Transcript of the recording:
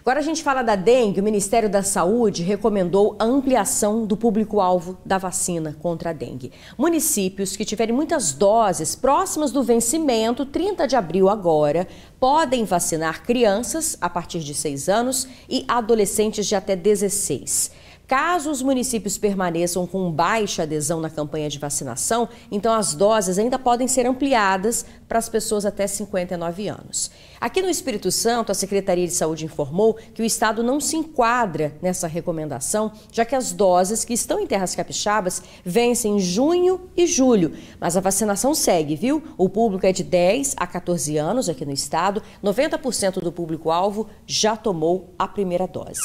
Agora a gente fala da dengue. O Ministério da Saúde recomendou a ampliação do público-alvo da vacina contra a dengue. Municípios que tiverem muitas doses próximas do vencimento, 30 de abril agora, podem vacinar crianças a partir de 6 anos e adolescentes de até 16. Caso os municípios permaneçam com baixa adesão na campanha de vacinação, então as doses ainda podem ser ampliadas para as pessoas até 59 anos. Aqui no Espírito Santo, a Secretaria de Saúde informou que o estado não se enquadra nessa recomendação, já que as doses que estão em terras capixabas vencem em junho e julho. Mas a vacinação segue, viu? O público é de 10 a 14 anos aqui no estado, 90% do público-alvo já tomou a primeira dose.